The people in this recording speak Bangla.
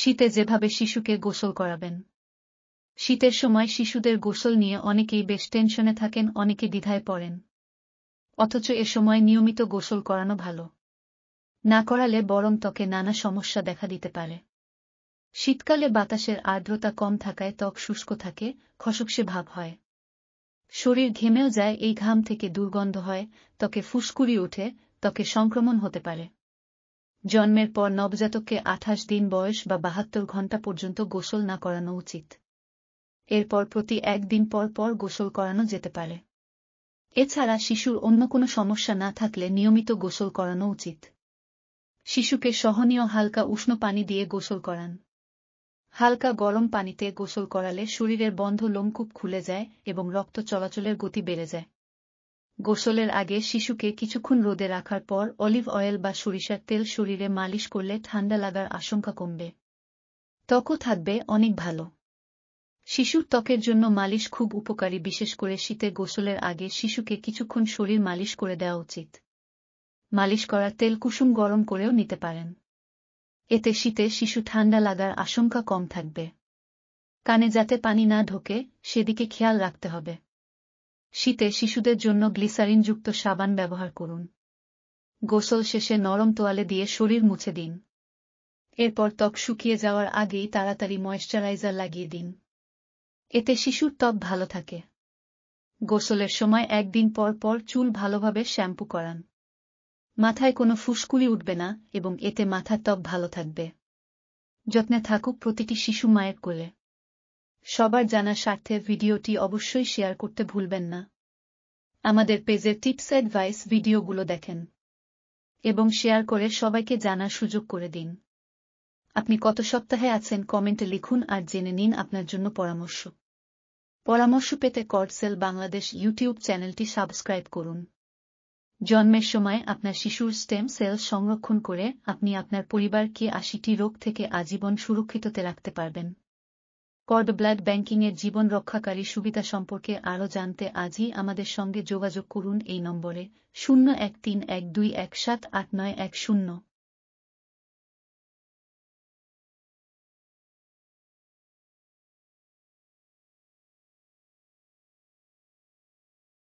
শীতে যেভাবে শিশুকে গোসল করাবেন শীতের সময় শিশুদের গোসল নিয়ে অনেকেই বেশ টেনশনে থাকেন অনেকে দ্বিধায় পড়েন অথচ এ সময় নিয়মিত গোসল করানো ভালো না করালে বরং ত্বকে নানা সমস্যা দেখা দিতে পারে শীতকালে বাতাসের আর্দ্রতা কম থাকায় ত্বক শুষ্ক থাকে খসকসে ভাব হয় শরীর ঘেমেও যায় এই ঘাম থেকে দুর্গন্ধ হয় ত্বকে ফুসকুড়ি ওঠে ত্বকে সংক্রমণ হতে পারে জন্মের পর নবজাতককে আঠাশ দিন বয়স বা বাহাত্তর ঘণ্টা পর্যন্ত গোসল না করানো উচিত এরপর প্রতি একদিন পর পর গোসল করানো যেতে পারে এছাড়া শিশুর অন্য কোনো সমস্যা না থাকলে নিয়মিত গোসল করানো উচিত শিশুকে সহনীয় হালকা উষ্ণ পানি দিয়ে গোসল করান হালকা গরম পানিতে গোসল করালে শরীরের বন্ধ লোমকূপ খুলে যায় এবং রক্ত চলাচলের গতি বেড়ে যায় গোসলের আগে শিশুকে কিছুক্ষণ রোদে রাখার পর অলিভ অয়েল বা সরিষার তেল শরীরে মালিশ করলে ঠান্ডা লাগার আশঙ্কা কমবে ত্বকও থাকবে অনেক ভালো শিশুর ত্বকের জন্য মালিশ খুব উপকারী বিশেষ করে শীতে গোসলের আগে শিশুকে কিছুক্ষণ শরীর মালিশ করে দেওয়া উচিত মালিশ করা তেল কুসুম গরম করেও নিতে পারেন এতে শীতে শিশু ঠান্ডা লাগার আশঙ্কা কম থাকবে কানে যাতে পানি না ঢোকে সেদিকে খেয়াল রাখতে হবে শীতে শিশুদের জন্য গ্লিসারিনযুক্ত সাবান ব্যবহার করুন গোসল শেষে নরম তোয়ালে দিয়ে শরীর মুছে দিন এরপর ত্বক শুকিয়ে যাওয়ার আগেই তাড়াতাড়ি ময়েশ্চারাইজার লাগিয়ে দিন এতে শিশুর ত্বক ভালো থাকে গোসলের সময় একদিন পর পর চুল ভালোভাবে শ্যাম্পু করান মাথায় কোনো ফুসকুলি উঠবে না এবং এতে মাথার ত্বক ভালো থাকবে যত্নে থাকুক প্রতিটি শিশু মায়ের কোলে সবার জানার স্বার্থে ভিডিওটি অবশ্যই শেয়ার করতে ভুলবেন না আমাদের পেজের টিপস অ্যাডভাইস ভিডিওগুলো দেখেন এবং শেয়ার করে সবাইকে জানার সুযোগ করে দিন আপনি কত সপ্তাহে আছেন কমেন্টে লিখুন আর জেনে নিন আপনার জন্য পরামর্শ পরামর্শ পেতে কর্ডসেল বাংলাদেশ ইউটিউব চ্যানেলটি সাবস্ক্রাইব করুন জন্মের সময় আপনার শিশুর স্টেম সেল সংরক্ষণ করে আপনি আপনার পরিবারকে আশিটি রোগ থেকে আজীবন সুরক্ষিততে রাখতে পারবেন কর্ড ব্লাড ব্যাংকিংয়ের জীবন রক্ষাকারী সুবিধা সম্পর্কে আরও জানতে আজই আমাদের সঙ্গে যোগাযোগ করুন এই নম্বরে শূন্য এক তিন এক দুই এক সাত আট নয় এক শূন্য